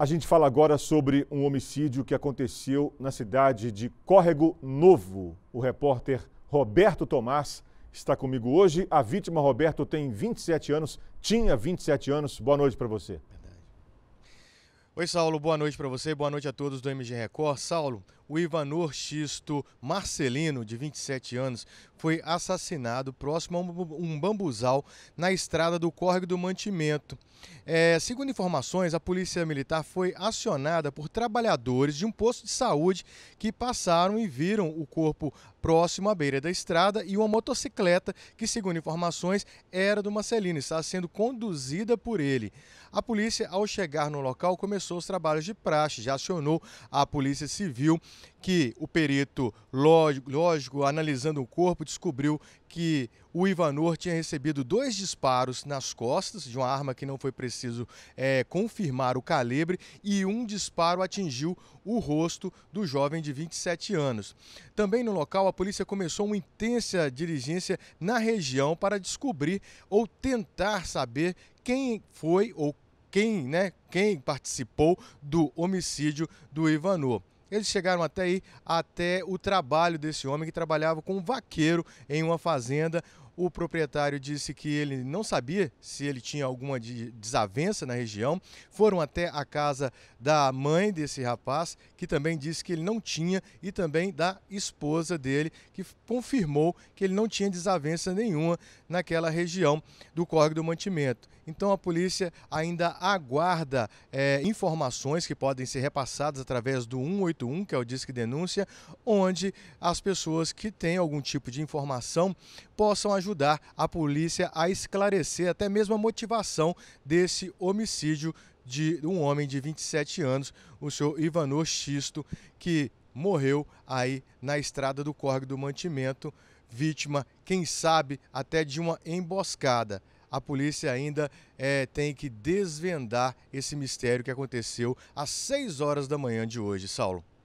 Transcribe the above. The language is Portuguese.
A gente fala agora sobre um homicídio que aconteceu na cidade de Córrego Novo. O repórter Roberto Tomás está comigo hoje. A vítima, Roberto, tem 27 anos, tinha 27 anos. Boa noite para você. Oi, Saulo, boa noite para você, boa noite a todos do MG Record. Saulo, o Ivanor Xisto Marcelino, de 27 anos, foi assassinado próximo a um bambuzal na estrada do Córrego do Mantimento. É, segundo informações, a polícia militar foi acionada por trabalhadores de um posto de saúde que passaram e viram o corpo próximo à beira da estrada e uma motocicleta que, segundo informações, era do Marcelino, estava sendo conduzida por ele. A polícia, ao chegar no local, começou os trabalhos de praxe, já acionou a Polícia Civil que o perito lógico, lógico, analisando o corpo, descobriu que o Ivanor tinha recebido dois disparos nas costas de uma arma que não foi preciso é, confirmar o calibre e um disparo atingiu o rosto do jovem de 27 anos. Também no local, a polícia começou uma intensa diligência na região para descobrir ou tentar saber quem foi ou quem, né, quem participou do homicídio do Ivanor. Eles chegaram até aí, até o trabalho desse homem que trabalhava com um vaqueiro em uma fazenda. O proprietário disse que ele não sabia se ele tinha alguma de desavença na região. Foram até a casa da mãe desse rapaz, que também disse que ele não tinha, e também da esposa dele, que confirmou que ele não tinha desavença nenhuma naquela região do Córrego do Mantimento. Então a polícia ainda aguarda é, informações que podem ser repassadas através do 181, que é o Disque Denúncia, onde as pessoas que têm algum tipo de informação possam ajudar ajudar a polícia a esclarecer até mesmo a motivação desse homicídio de um homem de 27 anos, o senhor Ivanor Xisto, que morreu aí na estrada do Córrego do Mantimento, vítima, quem sabe, até de uma emboscada. A polícia ainda é, tem que desvendar esse mistério que aconteceu às 6 horas da manhã de hoje, Saulo.